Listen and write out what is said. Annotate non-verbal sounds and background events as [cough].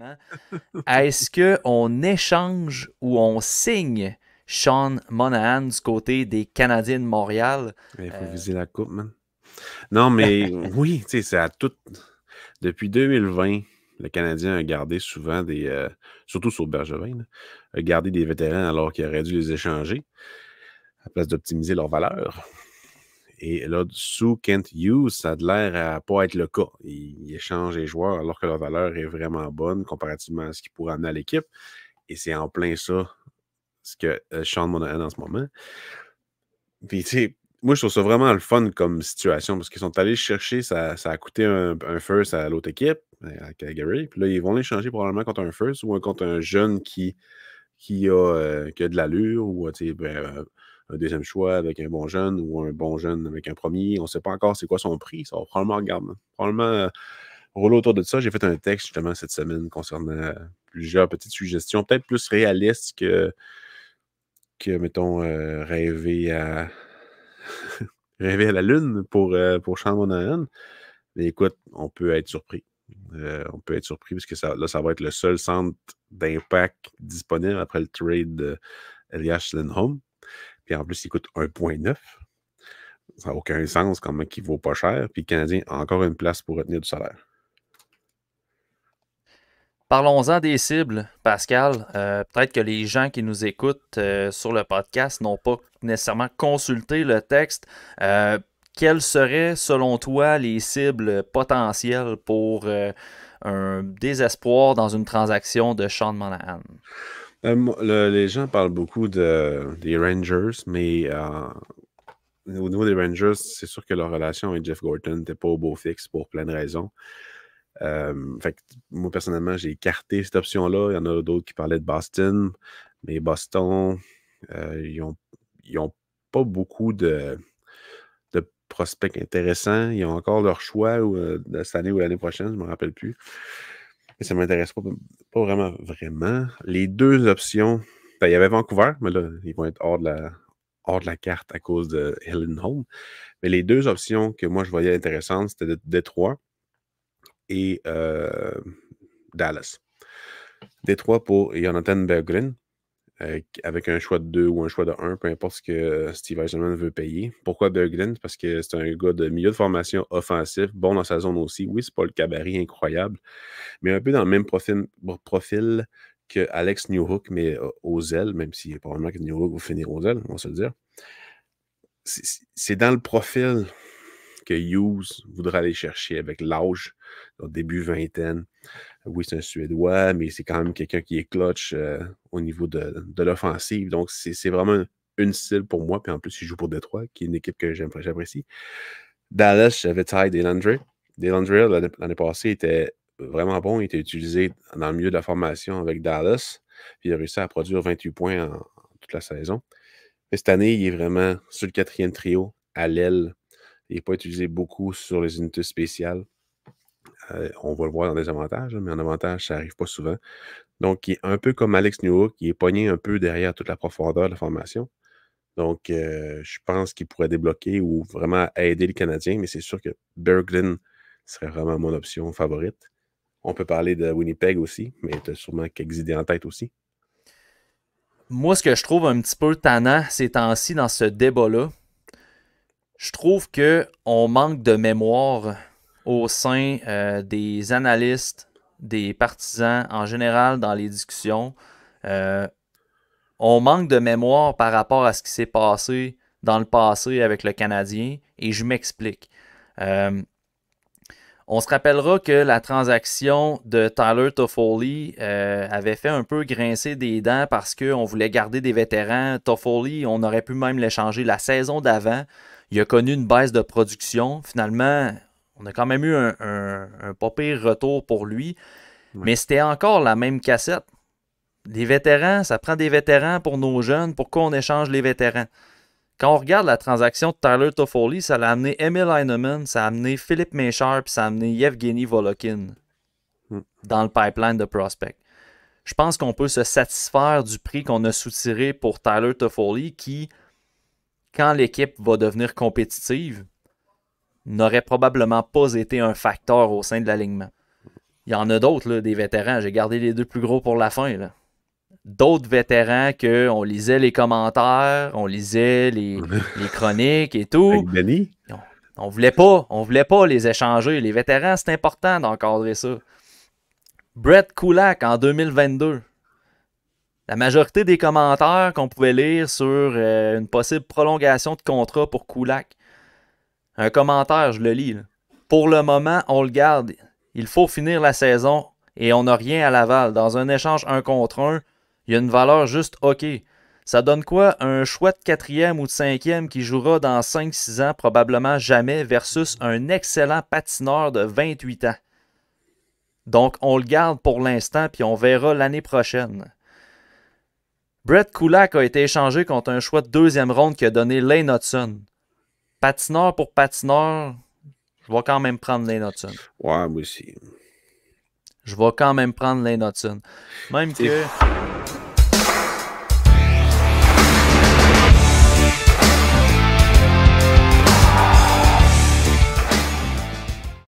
Hein. Est-ce qu'on échange ou on signe Sean Monahan du côté des Canadiens de Montréal? Il faut euh, viser la coupe, man. Non, mais [laughs] oui, tu sais, c'est à tout. Depuis 2020, le Canadien a gardé souvent des. Euh, surtout sur Bergevin, a gardé des vétérans alors qu'il aurait dû les échanger à place d'optimiser leur valeur. Et là, sous Kent Hughes, ça a l'air à pas être le cas. Ils échangent les joueurs alors que leur valeur est vraiment bonne comparativement à ce qu'ils pourraient amener à l'équipe. Et c'est en plein ça ce que euh, Sean Monahan en ce moment. Puis, tu sais, moi, je trouve ça vraiment le fun comme situation parce qu'ils sont allés chercher, ça, a coûté un, first à l'autre équipe, à Calgary. Puis là, ils vont l'échanger probablement contre un first ou contre un jeune qui, qui, a, euh, de l'allure ou tu ben, un deuxième choix avec un bon jeune ou un bon jeune avec un premier. On ne sait pas encore c'est quoi son prix. Ça va probablement, hein. euh, rouler autour de ça. J'ai fait un texte justement cette semaine concernant euh, plusieurs petites suggestions, peut-être plus réalistes que, que mettons, euh, rêver à. [laughs] rêver à la lune pour, pour Sean Monahan. Mais écoute, on peut être surpris. on peut être surpris parce que ça, là, ça va être le seul centre d'impact disponible après le trade Elias Lindholm. Puis en plus, il coûte 1,9. Ça n'a aucun sens comment qu'il vaut pas cher. Puis le Canadien a encore une place pour retenir du salaire. Parlons-en des cibles, Pascal. Euh, peut-être que les gens qui nous écoutent euh, sur le podcast n'ont pas nécessairement consulté le texte. Euh, quelles seraient, selon toi, les cibles potentielles pour un désespoir dans une transaction de Sean Monahan? Euh, les gens parlent beaucoup des Rangers, mais euh, au niveau des Rangers, c'est sûr que leur relation avec Jeff Gorton n'était pas au beau fixe pour plein de raisons. Euh, moi, personnellement, j'ai écarté cette option-là. Il y en a d'autres qui parlaient de Boston, mais Boston, ils n'ont pas beaucoup de, prospects intéressants. Ils ont encore leur choix de cette année ou l'année prochaine, je ne me rappelle plus ça ne m'intéresse pas, vraiment, vraiment. Les deux options, ben, il y avait Vancouver, mais là, ils vont être hors de la, carte à cause de Helen Holm. Mais les deux options que moi je voyais intéressantes, c'était Détroit et euh, Dallas. Détroit pour Jonathan Berggren. Euh, avec un choix de 2 ou un choix de 1, peu importe ce que euh, Steve Eisenman veut payer. Pourquoi Berglund? Parce que c'est un gars de milieu de formation offensif, bon dans sa zone aussi. Oui, c'est pas le cabaret incroyable, mais un peu dans le même profil, que Alex Newhook, mais euh, aux ailes, même si probablement que Newhook va finir aux ailes, on va se le dire. C'est dans le profil que Hughes voudra aller chercher avec l'âge, début vingtaine oui, c'est un Suédois, mais c'est quand même quelqu'un qui est clutch euh, au niveau de, l'offensive. Donc, c'est vraiment une cible pour moi. Puis en plus, il joue pour Détroit, qui est une équipe que j'apprécie. Dallas, j'avais Ty Delandre. Delandre, l'année passée, était vraiment bon. Il était utilisé dans le milieu de la formation avec Dallas. il a réussi à produire 28 points en toute la saison. Mais cette année, il est vraiment sur le quatrième trio, à l'aile. Il n'est pas utilisé beaucoup sur les unités spéciales. Euh, on va le voir dans des avantages, mais en avantage, ça n'arrive pas souvent. Donc, il est un peu comme Alex Newhook, qui est pogné un peu derrière toute la profondeur de la formation. Donc, euh, je pense qu'il pourrait débloquer ou vraiment aider le Canadien, mais c'est sûr que Berglin serait vraiment mon option favorite. On peut parler de Winnipeg aussi, mais tu as sûrement quelques idées en tête aussi. Moi, ce que je trouve un petit peu tannant ces temps-ci dans ce débat-là, je trouve qu'on manque de mémoire au sein euh, des analystes, des partisans, en général dans les discussions. Euh, on manque de mémoire par rapport à ce qui s'est passé dans le passé avec le Canadien, et je m'explique. Euh, on se rappellera que la transaction de Tyler Toffoli avait fait un peu grincer des dents parce qu'on voulait garder des vétérans. Toffoli, on aurait pu même l'échanger la saison d'avant. Il a connu une baisse de production. Finalement, on a quand même eu un, pas pire retour pour lui. Mais c'était encore la même cassette. Les vétérans, ça prend des vétérans pour nos jeunes. Pourquoi on échange les vétérans? Quand on regarde la transaction de Tyler Toffoli, ça l'a amené Emil Heinemann, ça a amené Philippe Méchard, puis ça a amené Yevgeny Volokin hmm. dans le pipeline de prospect. Je pense qu'on peut se satisfaire du prix qu'on a soutiré pour Tyler Toffoli qui, quand l'équipe va devenir compétitive, n'aurait probablement pas été un facteur au sein de l'alignement. Il y en a d'autres, des vétérans. J'ai gardé les deux plus gros pour la fin. d'autres vétérans que on lisait les commentaires, on lisait les, [laughs] chroniques et tout. on, voulait pas, on voulait pas les échanger. Les vétérans, c'est important d'encadrer ça. Brett Kulak en 2022. La majorité des commentaires qu'on pouvait lire sur euh, une possible prolongation de contrat pour Kulak un commentaire, je le lis. Pour le moment, on le garde. Il faut finir la saison et on n'a rien à l'aval. Dans un échange un contre un, il y a une valeur juste OK. Ça donne quoi un choix de quatrième ou de cinquième qui jouera dans 5-6 ans, probablement jamais, versus un excellent patineur de 28 ans. Donc, on le garde pour l'instant, puis on verra l'année prochaine. Brett Kulak a été échangé contre un choix de deuxième ronde qui a donné Lane Hudson patineur pour patineur, je vais quand même prendre les Hudson. Ouais, moi aussi. Je vais quand même prendre les Hudson. Même que.